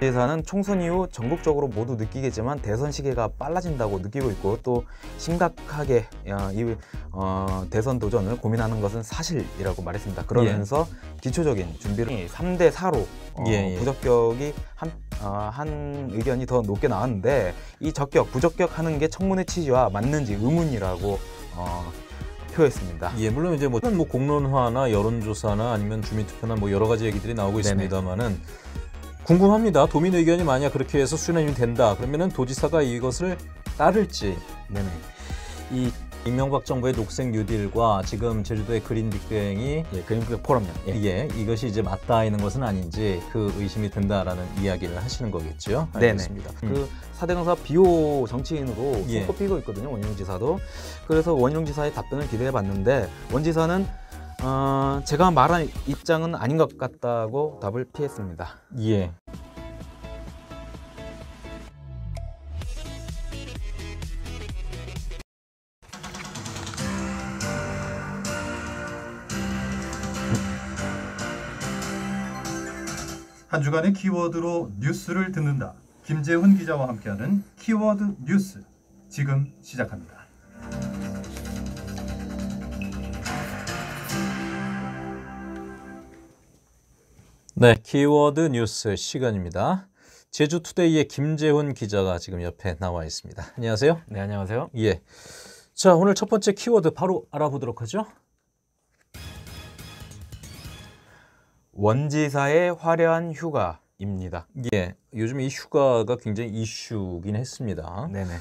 대사는 총선 이후 전국적으로 모두 느끼겠지만 대선 시기가 빨라진다고 느끼고 있고 또 심각하게 어, 이 어, 대선 도전을 고민하는 것은 사실이라고 말했습니다. 그러면서 예. 기초적인 준비를 3대 4로 어, 예, 예, 부적격이 한, 한 의견이 더 높게 나왔는데 이 적격, 부적격 하는 게 청문회 취지와 맞는지 의문이라고 표했습니다. 예, 물론 이제 뭐, 뭐 공론화나 여론조사나 아니면 주민투표나 뭐 여러 가지 얘기들이 나오고 있습니다만은 궁금합니다. 도민 의견이 만약 그렇게 해서 수련이 된다. 그러면은 도지사가 이것을 따를지. 네네. 이 이명박 정부의 녹색 뉴딜과 지금 제주도의 그린 빅뱅이 예, 그린 빅뱅 포럼요. 이 예. 예, 이것이 이제 맞닿아 있는 것은 아닌지 그 의심이 든다라는 이야기를 하시는 거겠죠. 알겠습니다. 네네. 음. 그 사대강사 비호 정치인으로 예. 손꼽히고 있거든요. 원희룡 지사도. 그래서 원희룡 지사의 답변을 기대해 봤는데 원 지사는 어, 제가 말한 입장은 아닌 것 같다고 답을 피했습니다. 예. 한 주간의 키워드로 뉴스를 듣는다. 김재훈 기자와 함께하는 키워드 뉴스 지금 시작합니다. 네, 키워드 뉴스 시간입니다. 제주투데이의 김재훈 기자가 지금 옆에 나와 있습니다. 안녕하세요. 네, 안녕하세요. 예. 자, 오늘 첫 번째 키워드 바로 알아보도록 하죠. 원지사의 화려한 휴가입니다. 예. 요즘 이 휴가가 굉장히 이슈긴 했습니다. 네네.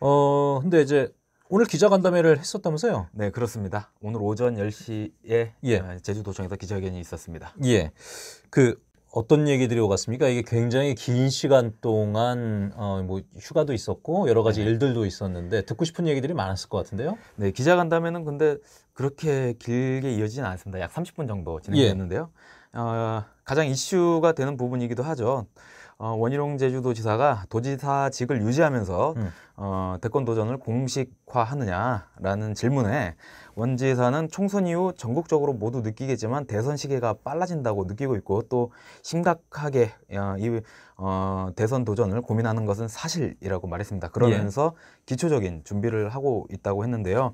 어, 근데 이제 오늘 기자간담회를 했었다면서요? 네, 그렇습니다. 오늘 오전 10시에 예. 아, 제주도청에서 기자회견이 있었습니다. 예. 그 어떤 얘기들이 오갔습니까? 이게 굉장히 긴 시간 동안 어, 뭐 휴가도 있었고 여러 가지 네. 일들도 있었는데 듣고 싶은 얘기들이 많았을 것 같은데요. 네, 기자간담회는 근데 그렇게 길게 이어지진 않습니다. 약 30분 정도 진행됐는데요. 예. 어, 가장 이슈가 되는 부분이기도 하죠. 어, 원희룡 제주도지사가 도지사직을 유지하면서 음. 어, 대권 도전을 공식화하느냐라는 질문에 원 지사는 총선 이후 전국적으로 모두 느끼겠지만 대선 시기가 빨라진다고 느끼고 있고 또 심각하게 어, 이 어, 대선 도전을 고민하는 것은 사실이라고 말했습니다. 그러면서 예. 기초적인 준비를 하고 있다고 했는데요.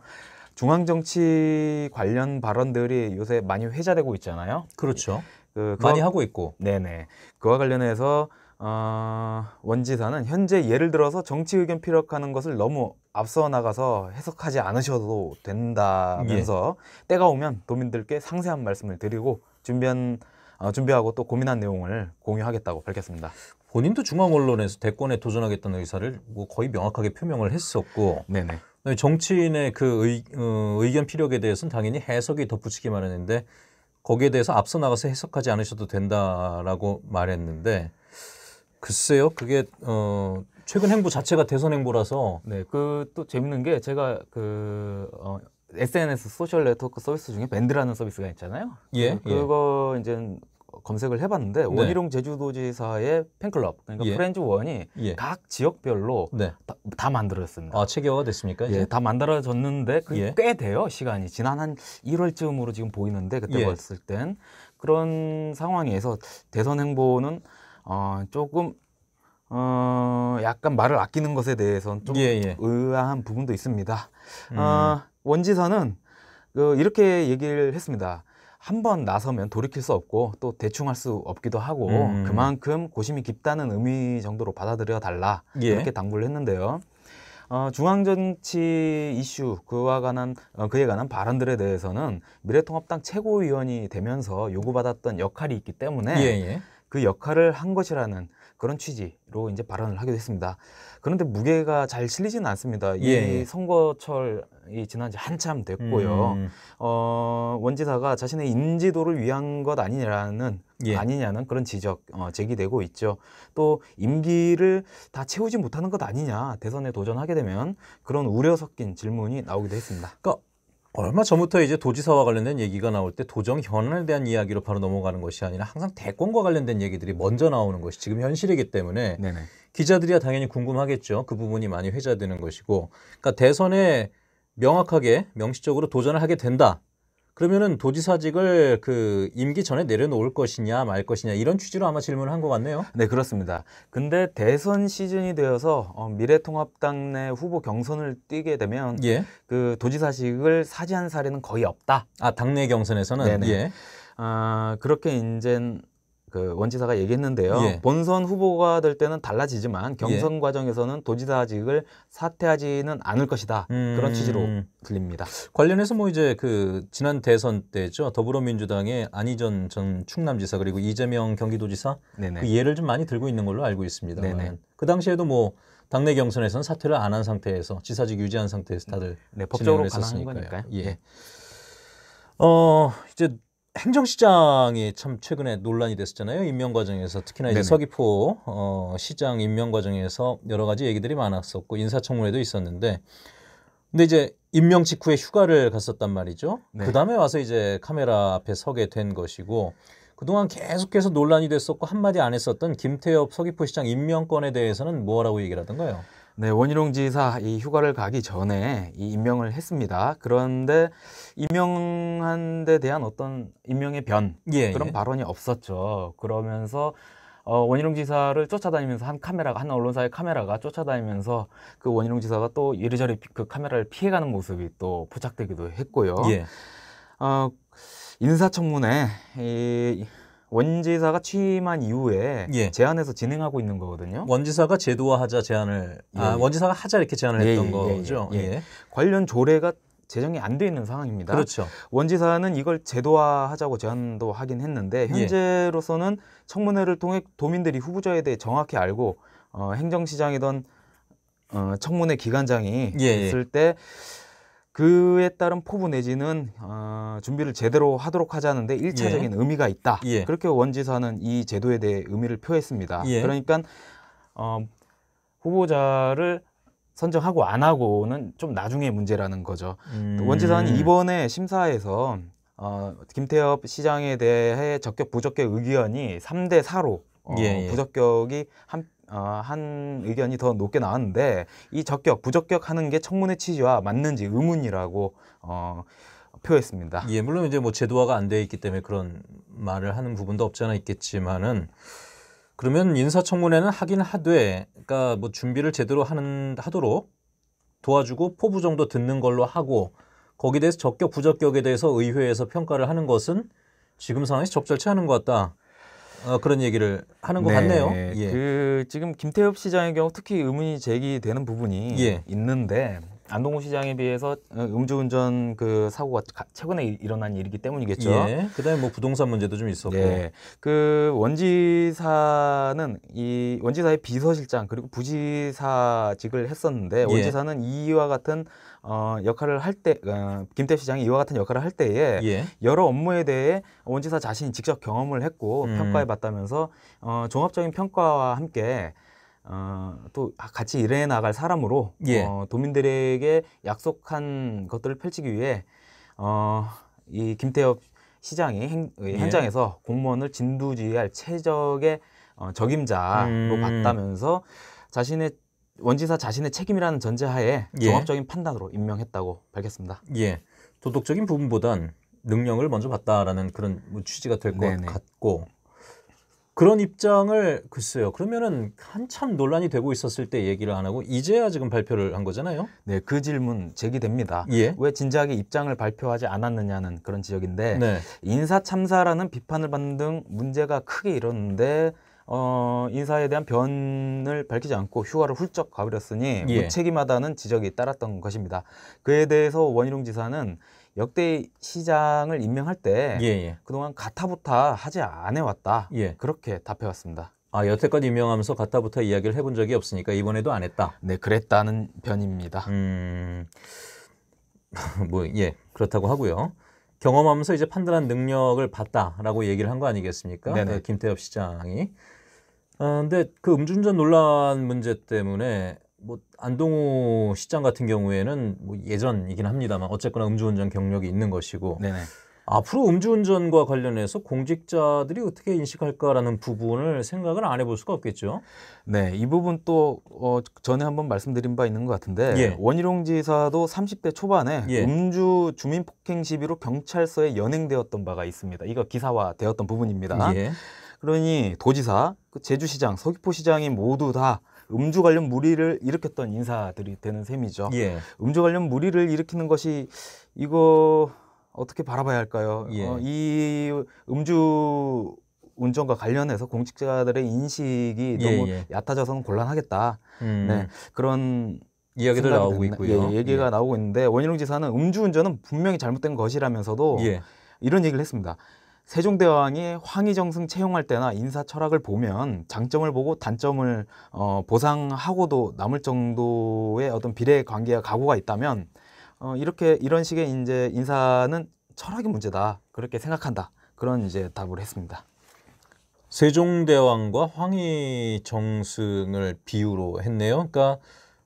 중앙 정치 관련 발언들이 요새 많이 회자되고 있잖아요. 그렇죠. 그, 많이 하고 있고. 네네. 그와 관련해서 어, 원지사는 현재 예를 들어서 정치 의견 피력하는 것을 너무 앞서 나가서 해석하지 않으셔도 된다면서 예. 때가 오면 도민들께 상세한 말씀을 드리고 준비한 어, 준비하고 또 고민한 내용을 공유하겠다고 밝혔습니다. 본인도 중앙 언론에서 대권에 도전하겠다는 의사를 뭐 거의 명확하게 표명을 했었고 네네. 네, 정치인의 그 의, 어, 의견 피력에 대해서는 당연히 해석이 덧붙이기 마련인데 거기에 대해서 앞서 나가서 해석하지 않으셔도 된다라고 말했는데 글쎄요, 그게 어, 최근 행보 자체가 대선 행보라서. 네, 그 또 재밌는 게 제가 그 어, SNS 소셜 네트워크 서비스 중에 밴드라는 서비스가 있잖아요. 예. 그, 그거 예. 이제 검색을 해봤는데 네. 원희룡 제주도지사의 팬클럽 그러니까 예. 프렌즈 원이 예. 각 지역별로 네. 다, 다, 만들어졌습니다. 아 체계화가 됐습니까? 이제? 예, 다 만들어졌는데 그게 예. 꽤 돼요 시간이 지난 한 1월쯤으로 지금 보이는데 그때 예. 봤을 땐 그런 상황에서 대선 행보는 어, 조금 어, 약간 말을 아끼는 것에 대해서는 좀 예, 예. 의아한 부분도 있습니다. 어, 음. 어, 원지선는그 이렇게 얘기를 했습니다. 한 번 나서면 돌이킬 수 없고 또 대충 할 수 없기도 하고 음. 그만큼 고심이 깊다는 의미 정도로 받아들여 달라 예. 이렇게 당부를 했는데요. 어, 중앙정치 이슈 그와 관한 어, 그에 관한 발언들에 대해서는 미래통합당 최고위원이 되면서 요구받았던 역할이 있기 때문에 예, 예. 그 역할을 한 것이라는 그런 취지로 이제 발언을 하기도 했습니다. 그런데 무게가 잘 실리지는 않습니다. 예. 이 예. 선거철이 지난 지 한참 됐고요. 음. 어, 원지사가 자신의 인지도를 위한 것 아니냐는 예. 아니냐는 그런 지적 어, 제기되고 있죠. 또 임기를 다 채우지 못하는 것 아니냐 대선에 도전하게 되면 그런 우려 섞인 질문이 나오기도 했습니다. 그러니까 얼마 전부터 이제 도지사와 관련된 얘기가 나올 때 도정 현안에 대한 이야기로 바로 넘어가는 것이 아니라 항상 대권과 관련된 얘기들이 먼저 나오는 것이 지금 현실이기 때문에 네네. 기자들이야 당연히 궁금하겠죠. 그 부분이 많이 회자되는 것이고, 그러니까 대선에 명확하게 명시적으로 도전을 하게 된다. 그러면은 도지사직을 그 임기 전에 내려놓을 것이냐 말 것이냐 이런 취지로 아마 질문을 한 것 같네요. 네 그렇습니다. 근데 대선 시즌이 되어서 어, 미래통합당 내 후보 경선을 뛰게 되면 예. 그 도지사직을 사지한 사례는 거의 없다. 아 당내 경선에서는 네네. 예. 아 그렇게 이제 그 원지사가 얘기했는데요. 예. 본선 후보가 될 때는 달라지지만 경선 예. 과정에서는 도지사직을 사퇴하지는 않을 것이다. 음... 그런 취지로 들립니다. 관련해서 뭐 이제 그 지난 대선 때죠 더불어민주당의 안희전 전 충남지사 그리고 이재명 경기도지사 네네. 그 예를 좀 많이 들고 있는 걸로 알고 있습니다. 그 당시에도 뭐 당내 경선에서는 사퇴를 안 한 상태에서 지사직 유지한 상태에서 다들 네, 법적으로 가능한 거니까요. 예. 예. 어 이제 행정시장이 참 최근에 논란이 됐었잖아요. 임명 과정에서 특히나 이제 서귀포 어, 시장 임명 과정에서 여러 가지 얘기들이 많았었고 인사청문회도 있었는데 근데 이제 임명 직후에 휴가를 갔었단 말이죠. 네. 그 다음에 와서 이제 카메라 앞에 서게 된 것이고 그동안 계속해서 논란이 됐었고 한마디 안 했었던 김태엽 서귀포시장 임명권에 대해서는 뭐라고 얘기를 하던가요? 네, 원희룡 지사 이 휴가를 가기 전에 이 임명을 했습니다. 그런데 임명한 데 대한 어떤 임명의 변 예, 그런 예. 발언이 없었죠. 그러면서 어, 원희룡 지사를 쫓아다니면서 한 카메라가 한 언론사의 카메라가 쫓아다니면서 그 원희룡 지사가 또 이리저리 그 카메라를 피해가는 모습이 또 포착되기도 했고요. 예. 어, 인사청문회 이, 원지사가 취임한 이후에 예. 제안해서 진행하고 있는 거거든요. 원지사가 제도화하자 제안을 아, 아, 예. 아, 원지사가 하자 이렇게 제안을 예, 했던 예, 예, 거죠. 예. 관련 조례가 제정이 안 돼 있는 상황입니다. 그렇죠. 원지사는 이걸 제도화하자고 제안도 하긴 했는데 현재로서는 청문회를 통해 도민들이 후보자에 대해 정확히 알고 어, 행정시장이던 어, 청문회 기관장이 예, 있을 때 그에 따른 포부 내지는 어, 준비를 제대로 하도록 하자는데 일차적인 예. 의미가 있다. 예. 그렇게 원지사는 이 제도에 대해 의미를 표했습니다. 예. 그러니까 어, 후보자를 선정하고 안 하고는 좀 나중에 문제라는 거죠. 음. 원지사는 이번에 심사에서 어, 김태엽 시장에 대해 적격 부적격 의견이 3대 4로 어, 예, 예. 부적격이 한 어, 한 의견이 더 높게 나왔는데 이 적격, 부적격 하는 게 청문회 취지와 맞는지 의문이라고 어, 표했습니다. 예, 물론 이제 뭐 제도화가 안 돼 있기 때문에 그런 말을 하는 부분도 없지 않아 있겠지만은 그러면 인사청문회는 하긴 하되 그러니까 뭐 준비를 제대로 하는 하도록 도와주고 포부 정도 듣는 걸로 하고 거기에 대해서 적격 부적격에 대해서 의회에서 평가를 하는 것은 지금 상황에서 적절치 않은 것 같다. 어, 그런 얘기를 하는 것 네, 같네요. 예. 그 지금 김태엽 시장의 경우 특히 의문이 제기되는 부분이 예. 있는데 안동 시장에 비해서 어, 음주운전 그 사고가 최근에 일어난 일이기 때문이겠죠. 예. 그다음에 뭐 부동산 문제도 좀 있었고. 네. 그 원지사는 이 원지사의 비서실장 그리고 부지사직을 했었는데 예. 원지사는 이와 같은 어, 역할을 할 때, 어, 김태 시장이 이와 같은 역할을 할 때에 예. 여러 업무에 대해 원지사 자신이 직접 경험을 했고 음. 평가해 봤다면서 어, 종합적인 평가와 함께 어, 또 아, 같이 일해 나갈 사람으로 예. 어, 도민들에게 약속한 것들을 펼치기 위해 어, 이 김태엽 시장이 행, 예. 현장에서 공무원을 진두지휘할 최적의 어, 적임자로 음. 봤다면서 자신의 원지사 자신의 책임이라는 전제하에 예. 종합적인 판단으로 임명했다고 밝혔습니다. 예, 도덕적인 부분보단 능력을 먼저 봤다라는 그런 뭐 취지가 될 것 같고 그런 입장을 글쎄요. 그러면은 한참 논란이 되고 있었을 때 얘기를 안 하고 이제야 지금 발표를 한 거잖아요. 네, 그 질문 제기됩니다. 예? 왜 진지하게 입장을 발표하지 않았느냐는 그런 지적인데 네. 인사 참사라는 비판을 받는 등 문제가 크게 일었는데 어, 인사에 대한 변을 밝히지 않고 휴가를 훌쩍 가버렸으니 예. 무책임하다는 지적이 따랐던 것입니다. 그에 대해서 원희룡 지사는 역대 시장을 임명할 때 예, 예. 그동안 가타부타 하지 않아왔다. 예. 그렇게 답해왔습니다. 아 여태껏 임명하면서 가타부타 이야기를 해본 적이 없으니까 이번에도 안 했다. 네, 그랬다는 변입니다. 음, 뭐 예, 그렇다고 하고요. 경험하면서 이제 판단한 능력을 봤다라고 얘기를 한 거 아니겠습니까? 네네. 그 김태엽 시장이. 그런데 아, 그 음주운전 논란 문제 때문에 안동호 시장 같은 경우에는 뭐 예전이긴 합니다만 어쨌거나 음주운전 경력이 있는 것이고 네네. 앞으로 음주운전과 관련해서 공직자들이 어떻게 인식할까라는 부분을 생각을 안 해볼 수가 없겠죠. 네, 이 부분 또 어, 전에 한번 말씀드린 바 있는 것 같은데 예. 원희룡 지사도 30대 초반에 예. 음주 주민 폭행 시비로 경찰서에 연행되었던 바가 있습니다. 이거 기사화되었던 부분입니다. 예. 그러니 도지사, 그 제주시장, 서귀포시장이 모두 다 음주 관련 무리를 일으켰던 인사들이 되는 셈이죠. 예. 음주 관련 무리를 일으키는 것이 이거 어떻게 바라봐야 할까요? 예. 어, 이 음주 운전과 관련해서 공직자들의 인식이 예, 너무 예. 얕아져서는 곤란하겠다. 음. 네, 그런 이야기들 나오고 됐나? 있고요. 예, 얘기가 예. 나오고 있는데 원희룡 지사는 음주운전은 분명히 잘못된 것이라면서도 예. 이런 얘기를 했습니다. 세종대왕이 황희정승 채용할 때나 인사 철학을 보면 장점을 보고 단점을 어, 보상하고도 남을 정도의 어떤 비례 관계와 각오가 있다면 어, 이렇게 이런 식의 이제 인사는 철학의 문제다 그렇게 생각한다 그런 이제 답을 했습니다. 세종대왕과 황희정승을 비유로 했네요. 그러니까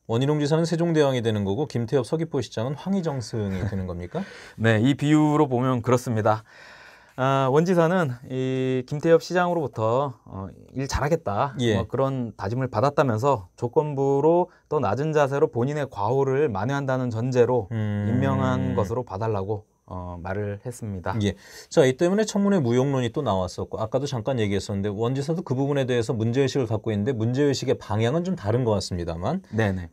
원희룡 지사는 세종대왕이 되는 거고 김태엽 서귀포시장은 황희정승이 되는 겁니까? 네, 이 비유로 보면 그렇습니다. 아, 원지사는 이 김태엽 시장으로부터 어, 일 잘하겠다 예. 뭐 그런 다짐을 받았다면서 조건부로 또 낮은 자세로 본인의 과오를 만회한다는 전제로 음... 임명한 것으로 봐달라고 어, 말을 했습니다. 예. 자, 이 때문에 청문회 무용론이 또 나왔었고, 아까도 잠깐 얘기했었는데, 원지사도 그 부분에 대해서 문제의식을 갖고 있는데, 문제의식의 방향은 좀 다른 것 같습니다만, 네네.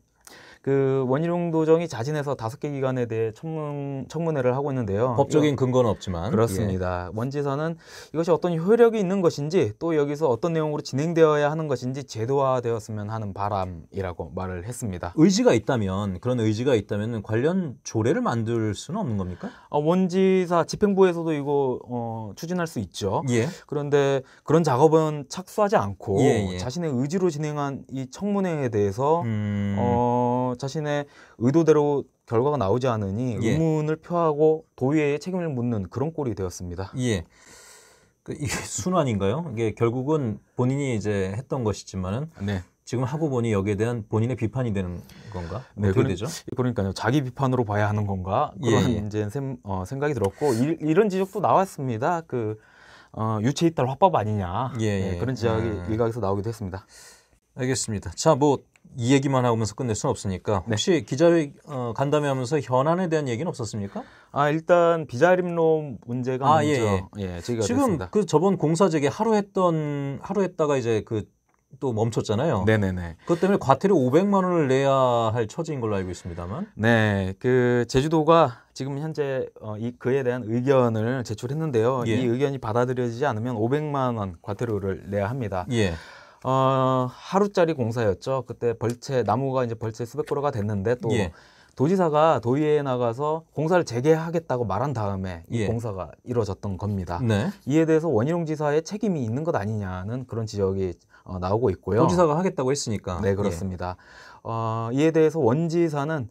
그 원희룡 도정이 자진해서 다섯 개 기관에 대해 청문, 청문회를 하고 있는데요. 법적인 근거는 없지만 그렇습니다. 예. 원지사는 이것이 어떤 효력이 있는 것인지 또 여기서 어떤 내용으로 진행되어야 하는 것인지 제도화되었으면 하는 바람이라고 말을 했습니다. 의지가 있다면 그런 의지가 있다면 관련 조례를 만들 수는 없는 겁니까? 어, 원지사 집행부에서도 이거 어, 추진할 수 있죠. 예. 그런데 그런 작업은 착수하지 않고 예, 예. 자신의 의지로 진행한 이 청문회에 대해서 음... 어, 자신의 의도대로 결과가 나오지 않으니 예. 의문을 표하고 도의에 책임을 묻는 그런 꼴이 되었습니다. 예. 그 이게 순환인가요? 이게 결국은 본인이 이제 했던 것이지만은 네. 지금 하고 보니 여기에 대한 본인의 비판이 되는 건가? 뭐 네, 어떻게 되죠? 그러니까요. 자기 비판으로 봐야 하는 건가? 예, 그런 예, 이제 샘, 어, 생각이 들었고 이, 런 지적도 나왔습니다. 그 어, 유체 이탈 화법 아니냐? 예, 네, 예. 네, 그런 지적이 음. 일각에서 나오기도 했습니다. 알겠습니다. 자, 뭐이 얘기만 하면서 끝낼 수는 없으니까 네. 혹시 네. 기자회 어, 간담회하면서 현안에 대한 얘기는 없었습니까? 아 일단 비자림론 문제가 아, 예, 먼저 예, 예. 예 지금 됐습니그 저번 공사 재개 하루 했던 하루 했다가 이제 그 또 멈췄잖아요. 네네네. 그것 때문에 과태료 500만 원을 내야 할 처지인 걸로 알고 있습니다만. 네, 그 제주도가 지금 현재 어, 이 그에 대한 의견을 제출했는데요. 예. 이 의견이 받아들여지지 않으면 500만 원 과태료를 내야 합니다. 예. 어, 하루짜리 공사였죠. 그때 벌채 나무가 이제 벌채 수백 그루가 됐는데 또 예. 도지사가 도의회에 나가서 공사를 재개하겠다고 말한 다음에 이 예. 공사가 이루어졌던 겁니다. 네. 이에 대해서 원희룡 지사의 책임이 있는 것 아니냐는 그런 지적이 어, 나오고 있고요. 도지사가 하겠다고 했으니까. 네, 예. 그렇습니다. 예. 어, 이에 대해서 원 지사는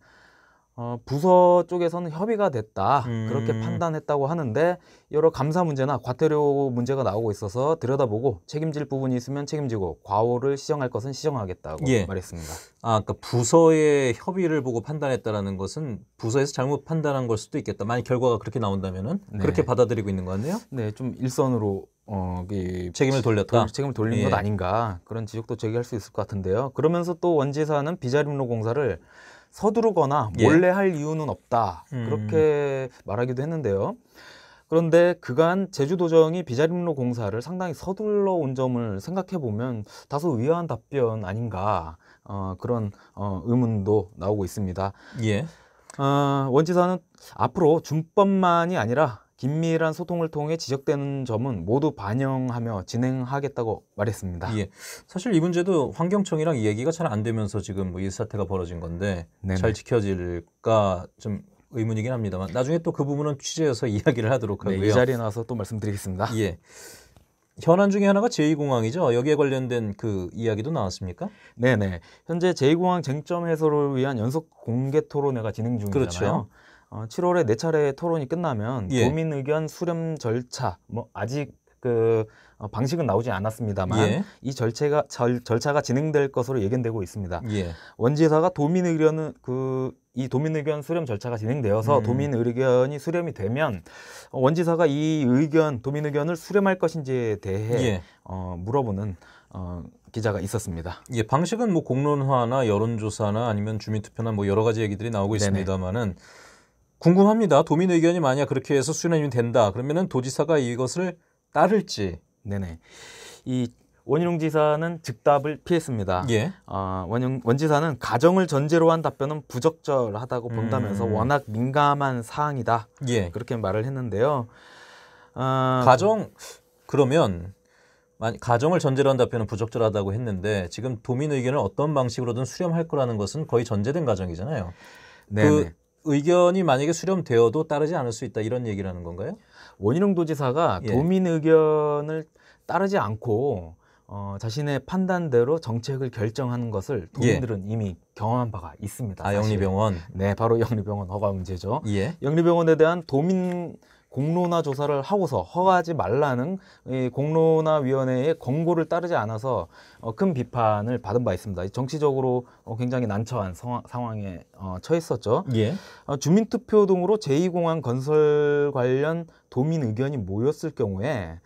어, 부서 쪽에서는 협의가 됐다 음. 그렇게 판단했다고 하는데 여러 감사 문제나 과태료 문제가 나오고 있어서 들여다보고 책임질 부분이 있으면 책임지고 과오를 시정할 것은 시정하겠다고 예. 말했습니다. 아, 그러니까 부서의 협의를 보고 판단했다라는 것은 부서에서 잘못 판단한 걸 수도 있겠다. 만약 결과가 그렇게 나온다면은 네. 그렇게 받아들이고 있는 거 같네요. 네, 좀 일선으로 어, 이 그 책임을 돌렸다. 돌, 책임을 돌린 예. 것 아닌가 그런 지적도 제기할 수 있을 것 같은데요. 그러면서 또 원지사는 비자림로 공사를 서두르거나 예. 몰래 예. 할 이유는 없다. 음. 그렇게 말하기도 했는데요. 그런데 그간 제주도정이 비자림로 공사를 상당히 서둘러 온 점을 생각해 보면 다소 의아한 답변 아닌가 어, 그런 어, 의문도 나오고 있습니다. 예. 어, 원지사는 앞으로 준법만이 아니라 긴밀한 소통을 통해 지적되는 점은 모두 반영하며 진행하겠다고 말했습니다. 예. 사실 이 문제도 환경청이랑 얘기가 잘 안 되면서 지금 뭐이 사태가 벌어진 건데 네네. 잘 지켜질까 좀 의문이긴 합니다만 나중에 또 그 부분은 취재해서 이야기를 하도록 하고요. 네, 이 자리에 나와서 또 말씀드리겠습니다. 예. 현안 중에 하나가 제2공항이죠. 여기에 관련된 그 이야기도 나왔습니까? 네네. 현재 제2공항 쟁점 해소를 위한 연속 공개 토론회가 진행 중이잖아요. 그렇죠. 어, 7월에 네 차례 토론이 끝나면 예. 도민 의견 수렴 절차 뭐 아직 그 어, 방식은 나오지 않았습니다만 예. 이 절차가 절, 절차가 진행될 것으로 예견되고 있습니다. 예. 원지사가 도민 의견은 그이 도민 의견 수렴 절차가 진행되어서 음. 도민 의견이 수렴이 되면 원지사가 이 의견 도민 의견을 수렴할 것인지에 대해 예. 어, 물어보는 어, 기자가 있었습니다. 예, 방식은 뭐 공론화나 여론조사나 아니면 주민투표나 뭐 여러 가지 얘기들이 나오고 있습니다만은. 궁금합니다. 도민 의견이 만약 그렇게 해서 수련이 된다. 그러면은 도지사가 이것을 따를지. 네네. 이 원희룡 지사는 즉답을 피했습니다. 예. 어, 아, 원영, 원 지사는 가정을 전제로 한 답변은 부적절하다고 음. 본다면서 음. 워낙 민감한 사항이다. 예. 그렇게 말을 했는데요. 어, 가정 그러면 가정을 전제로 한 답변은 부적절하다고 했는데 지금 도민 의견을 어떤 방식으로든 수렴할 거라는 것은 거의 전제된 가정이잖아요. 네. 그 의견이 만약에 수렴되어도 따르지 않을 수 있다 이런 얘기라는 건가요? 원희룡 도지사가 예. 도민 의견을 따르지 않고 어, 자신의 판단대로 정책을 결정하는 것을 예. 도민들은 예. 이미 경험한 바가 있습니다. 아, 영리병원. 네, 바로 영리병원 허가 문제죠. 예. 영리병원에 대한 도민 공론화 조사를 하고서 허가하지 말라는 이 공론화 위원회의 권고를 따르지 않아서 어, 큰 비판을 받은 바 있습니다. 정치적으로 어, 굉장히 난처한 상황, 에 어, 처했었죠. 예. 어, 주민투표 등으로 제2공항 건설 관련 도민 의견이 모였을 경우에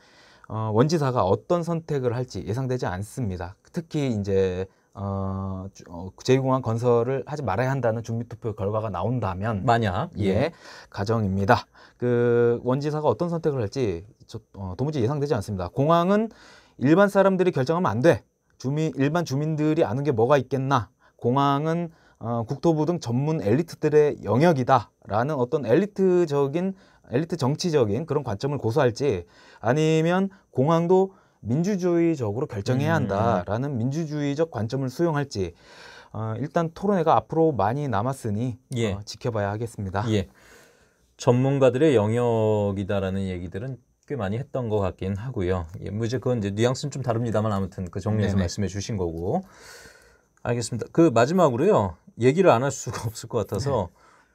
어, 원지사가 어떤 선택을 할지 예상되지 않습니다. 특히 이제 어, 어 제2공항 건설을 하지 말아야 한다는 준비투표 결과가 나온다면 만약 예. 예, 가정입니다. 그 원지사가 어떤 선택을 할지 저, 어, 도무지 예상되지 않습니다. 공항은 일반 사람들이 결정하면 안 돼. 주민 일반 주민들이 아는 게 뭐가 있겠나? 공항은 어, 국토부 등 전문 엘리트들의 영역이다라는 어떤 엘리트적인 엘리트 정치적인 그런 관점을 고수할지 아니면 공항도 민주주의적으로 결정해야 음. 한다라는 음. 민주주의적 관점을 수용할지 어, 일단 토론회가 앞으로 많이 남았으니 예. 어, 지켜봐야 하겠습니다. 예. 전문가들의 영역이다라는 얘기들은 꽤 많이 했던 것 같긴 하고요. 예, 뭐 이제 그건 이제 뉘앙스는 좀 다릅니다만 아무튼 그 정리해서 네네. 말씀해 주신 거고 알겠습니다. 그 마지막으로요 얘기를 안 할 수가 없을 것 같아서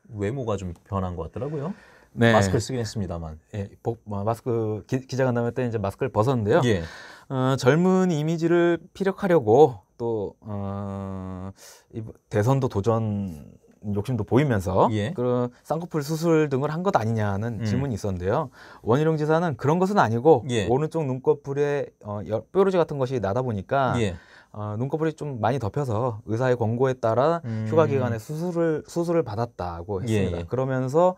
네. 외모가 좀 변한 것 같더라고요. 네. 마스크를 쓰긴 했습니다만. 예, 복, 뭐 마스크 기, 기자간담회 때 이제 마스크를 벗었는데요. 예. 어, 젊은 이미지를 피력하려고 또 어, 대선도 도전 욕심도 보이면서 예. 그런 쌍꺼풀 수술 등을 한 것 아니냐는 음. 질문이 있었는데요. 원희룡 지사는 그런 것은 아니고 예. 오른쪽 눈꺼풀에 어, 뾰루지 같은 것이 나다 보니까 예. 어, 눈꺼풀이 좀 많이 덮여서 의사의 권고에 따라 음. 휴가 기간에 수술을 수술을 받았다고 했습니다. 예, 예. 그러면서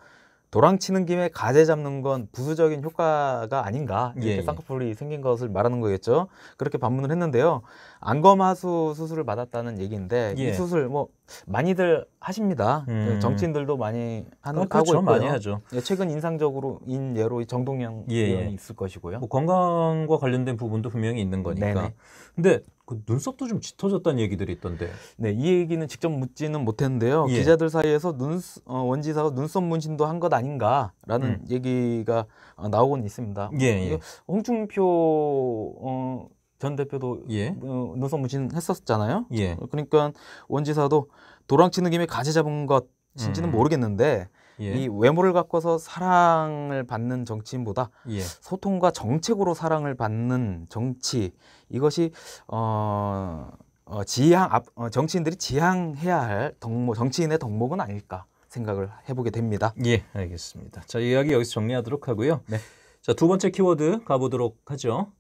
도랑치는 김에 가재 잡는 건 부수적인 효과가 아닌가 이렇게 예, 예, 쌍꺼풀이 생긴 것을 말하는 거겠죠. 그렇게 반문을 했는데요. 안검하수 수술을 받았다는 얘기인데 예. 이 수술 뭐 많이들 하십니다. 음. 정치인들도 많이 하는 어, 하고 그렇죠. 있고요. 많이 하죠. 예, 최근 인상적으로 인 예로 정동영 예, 예, 의원이 있을 것이고요. 뭐 건강과 관련된 부분도 분명히 있는 거니까. 네네. 근데 그 눈썹도 좀 짙어졌다는 얘기들이 있던데. 네, 이 얘기는 직접 묻지는 못했는데요. 예. 기자들 사이에서 눈 어, 원지사가 눈썹 문신도 한 것 아닌가라는 음. 얘기가 어, 나오곤 있습니다. 예, 예. 그 홍준표 어, 전 대표도 예. 어, 눈썹 문신 했었잖아요. 예. 그러니까 원지사도 도랑치는 김에 가지 잡은 것인지는 음. 모르겠는데 예. 이 외모를 갖고서 사랑을 받는 정치인보다 예. 소통과 정책으로 사랑을 받는 정치 이것이 어, 어 지향 어, 정치인들이 지향해야 할 덕목 정치인의 덕목은 아닐까 생각을 해보게 됩니다. 예, 알겠습니다. 자, 이야기 여기서 정리하도록 하고요. 네. 자, 두 번째 키워드 가보도록 하죠.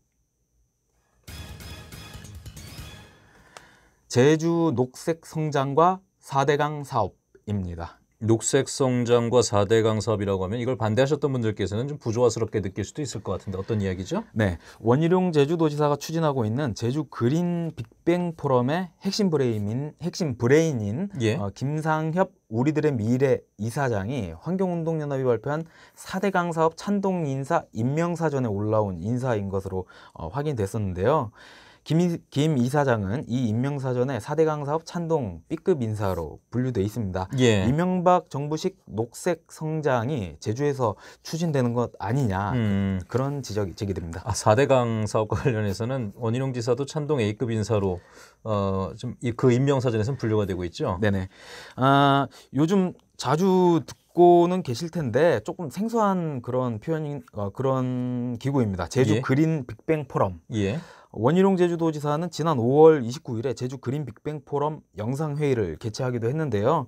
제주 녹색 성장과 4대강 사업입니다. 녹색 성장과 4대강 사업이라고 하면 이걸 반대하셨던 분들께서는 좀 부조화스럽게 느낄 수도 있을 것 같은데 어떤 이야기죠? 네. 원희룡 제주도지사가 추진하고 있는 제주 그린 빅뱅 포럼의 핵심 브레인인 핵심 브레인인 예. 어, 김상협 우리들의 미래 이사장이 환경운동연합이 발표한 4대강 사업 찬동 인사 임명사전에 올라온 인사인 것으로 어, 확인됐었는데요. 김, 김 이사장은 이 임명사전에 4대강 사업 찬동 B급 인사로 분류돼 있습니다. 예. 이명박 정부식 녹색 성장이 제주에서 추진되는 것 아니냐 음. 그런 지적이 제기됩니다. 아, 4대강 사업과 관련해서는 원희룡 지사도 찬동 A급 인사로 어, 좀그 임명사전에서는 분류가 되고 있죠. 네네. 아, 요즘 자주 듣 듣고는 계실 텐데 조금 생소한 그런 표현인 어, 그런 기구입니다. 제주 예. 그린 빅뱅 포럼. 예. 원희룡 제주도지사는 지난 5월 29일에 제주 그린 빅뱅 포럼 영상 회의를 개최하기도 했는데요.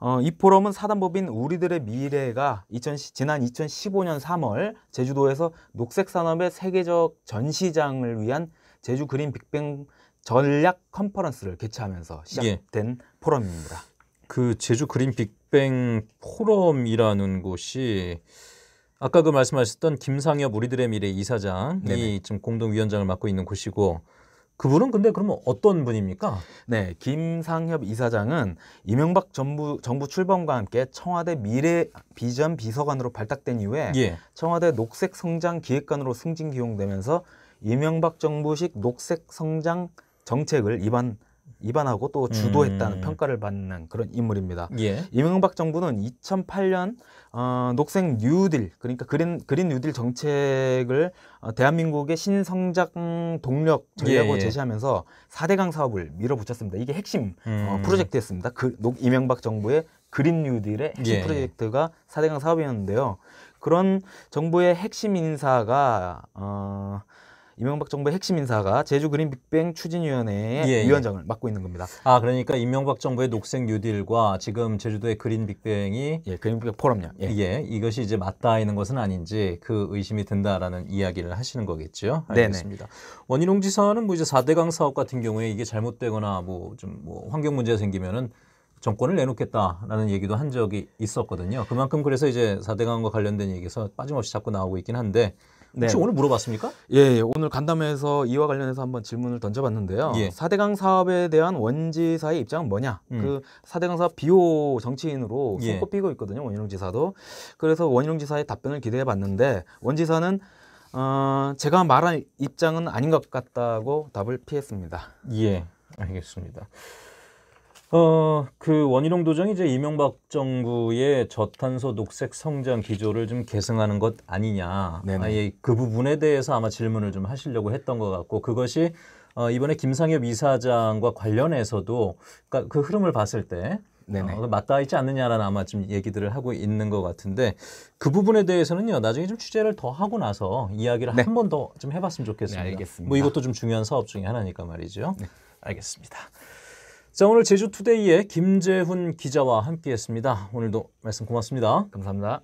어, 이 포럼은 사단법인 우리들의 미래가 2 0 0 0 지난 2015년 3월 제주도에서 녹색 산업의 세계적 전시장을 위한 제주 그린 빅뱅 전략 컨퍼런스를 개최하면서 시작된 예. 포럼입니다. 그 제주 그린 빅뱅 포럼이라는 곳이 아까 그 말씀하셨던 김상엽 우리들의 미래 이사장이 네네. 지금 공동위원장을 맡고 있는 곳이고 그분은 근데 그러면 어떤 분입니까? 네, 김상협 이사장은 이명박 정부 정부 출범과 함께 청와대 미래 비전 비서관으로 발탁된 이후에 예. 청와대 녹색 성장 기획관으로 승진 기용되면서 이명박 정부식 녹색 성장 정책을 입안 입안하고 또 주도했다는 음. 평가를 받는 그런 인물입니다. 예. 이명박 정부는 2008년 어, 녹색 뉴딜 그러니까 그린 그린 뉴딜 정책을 어, 대한민국의 신성장 동력 전략으로 예, 예. 제시하면서 4대강 사업을 밀어붙였습니다. 이게 핵심 어, 음. 어, 프로젝트였습니다. 그, 녹, 이명박 정부의 그린 뉴딜의 핵심 예. 예. 프로젝트가 4대강 사업이었는데요. 그런 정부의 핵심 인사가 어, 이명박 정부의 핵심 인사가 제주 그린 빅뱅 추진위원회의 예, 예, 위원장을 예. 맡고 있는 겁니다. 아 그러니까 이명박 정부의 녹색 뉴딜과 지금 제주도의 그린 빅뱅이 예 그린 빅뱅 포럼요. 예. 예 이것이 이제 맞닿아 있는 것은 아닌지 그 의심이 든다라는 이야기를 하시는 거겠죠. 알겠습니다. 원희룡 지사는 뭐 이제 4대강 사업 같은 경우에 이게 잘못되거나 뭐 좀뭐 뭐 환경 문제가 생기면은 정권을 내놓겠다라는 얘기도 한 적이 있었거든요. 그만큼 그래서 이제 4대강과 관련된 얘기에서 빠짐없이 자꾸 나오고 있긴 한데 혹시 네. 오늘 물어봤습니까? 예, 예, 오늘 간담회에서 이와 관련해서 한번 질문을 던져봤는데요. 예. 4대강 사업에 대한 원지사의 입장은 뭐냐? 음. 그 4대강 사업 비호 정치인으로 손꼽히고 예. 있거든요, 원희룡 지사도. 그래서 원희룡 지사의 답변을 기대해봤는데 원지사는 어, 제가 말한 입장은 아닌 것 같다고 답을 피했습니다. 예, 알겠습니다. 어, 그 원희룡 도정이 이제 이명박 정부의 저탄소 녹색 성장 기조를 좀 계승하는 것 아니냐. 아예 그 부분에 대해서 아마 질문을 좀 하시려고 했던 것 같고 그것이 어, 이번에 김상엽 이사장과 관련해서도 그까그 러니까 그 흐름을 봤을 때 네네. 어, 맞닿아 있지 않느냐라는 아마 좀 얘기들을 하고 있는 것 같은데 그 부분에 대해서는요 나중에 좀 취재를 더 하고 나서 이야기를 네. 한번 더 좀 해봤으면 좋겠습니다. 네, 알겠습니다. 뭐 이것도 좀 중요한 사업 중에 하나니까 말이죠. 네. 알겠습니다. 자, 오늘 제주투데이의 김재훈 기자와 함께했습니다. 오늘도 말씀 고맙습니다. 감사합니다.